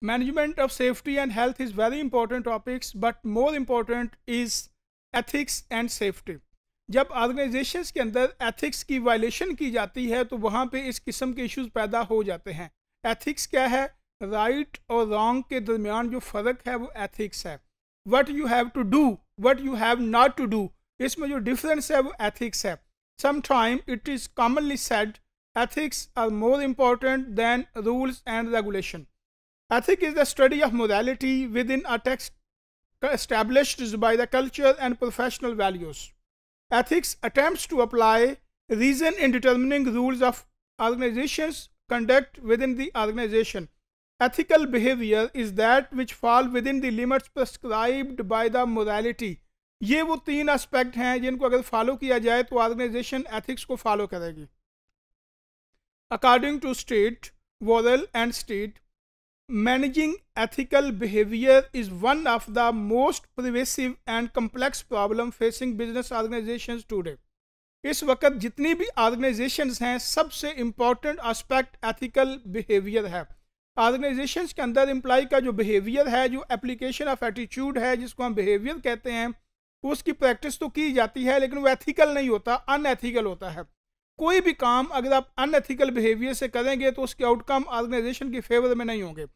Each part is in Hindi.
Management of safety and health is very important topics, but more important is ethics and safety. जब ऑर्गेनाइजेशन के अंदर एथिक्स की वायलेशन की जाती है तो वहाँ पे इस किस्म के इश्यूज पैदा हो जाते हैं एथिक्स क्या है राइट right और रॉन्ग के दरमियान जो फ़र्क है वो एथिक्स है what you have to do what you have not to do इसमें जो डिफरेंस है वो एथिक्स है sometime it is commonly said ethics are more important than rules and regulation Ethic is the study of morality within a text established by the cultural and professional values. Ethics attempts to apply reason in determining rules of organizations conduct within the organization. Ethical behavior is that which fall within the limits prescribed by the morality. ये वो तीन aspect हैं जिनको अगर follow किया जाए तो organization ethics को follow करेगी According to state, वॉरल and State, managing ethical behaviour is one of the most pervasive and complex problem facing business organisation today इस वक्त जितनी भी ऑर्गेनाइजेशन हैं सबसे इम्पॉर्टेंट आस्पेक्ट एथिकल बिहेवियर है ऑर्गेनाइजेशन के अंदर एम्प्लाई का जो बिहेवियर है जो एप्लीकेशन ऑफ एटीट्यूड है जिसको हम बिहेवियर कहते हैं उसकी प्रैक्टिस तो की जाती है लेकिन वो एथिकल नहीं होता अनएथिकल होता है कोई भी काम अगर आप अनएथिकल बिहेवियर से करेंगे तो उसके आउटकम ऑर्गेनाइजेशन की फेवर में नहीं होंगे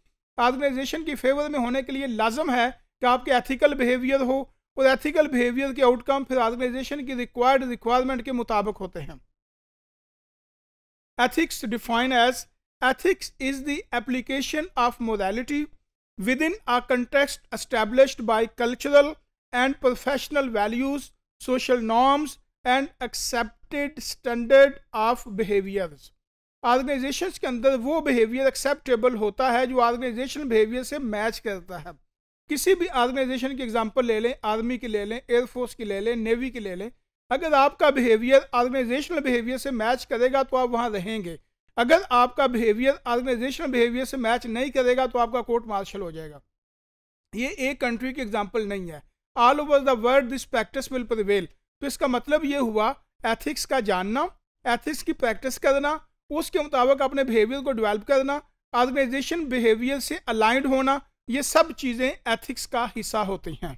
ऑर्गेनाइजेशन की फेवर में होने के लिए लाजम है कि आपके एथिकल बिहेवियर हो और एथिकल बिहेवियर के आउटकम फिर ऑर्गेनाइजेशन की रिक्वायर्ड रिक्वायरमेंट के मुताबिक होते हैं ethics define as ethics is the application of morality in a context established by cultural and professional values social norms and accepted standard of behaviours organisations के अंदर वो बिहेवियर एक्सेप्टेबल होता है जो ऑर्गेनाइजेशन बिहेवियर से मैच करता है किसी भी ऑर्गेनाइजेशन की एग्जांपल ले लें आर्मी की ले लें एयरफोर्स की ले लें नेवी की ले लें अगर आपका बिहेवियर ऑर्गेनाइजेशनल बिहेवियर से मैच करेगा तो आप वहाँ रहेंगे अगर आपका बिहेवियर ऑर्गेनाइजेशनल बिहेवियर से मैच नहीं करेगा तो आपका कोर्ट मार्शल हो जाएगा ये एक कंट्री की एग्जाम्पल नहीं है all over the world this practice will prevail तो इसका मतलब ये हुआ एथिक्स का जानना एथिक्स की प्रैक्टिस करना उसके मुताबिक अपने बिहेवियर को डेवलप करना ऑर्गेनाइजेशन बिहेवियर से अलाइंड होना ये सब चीज़ें एथिक्स का हिस्सा होती हैं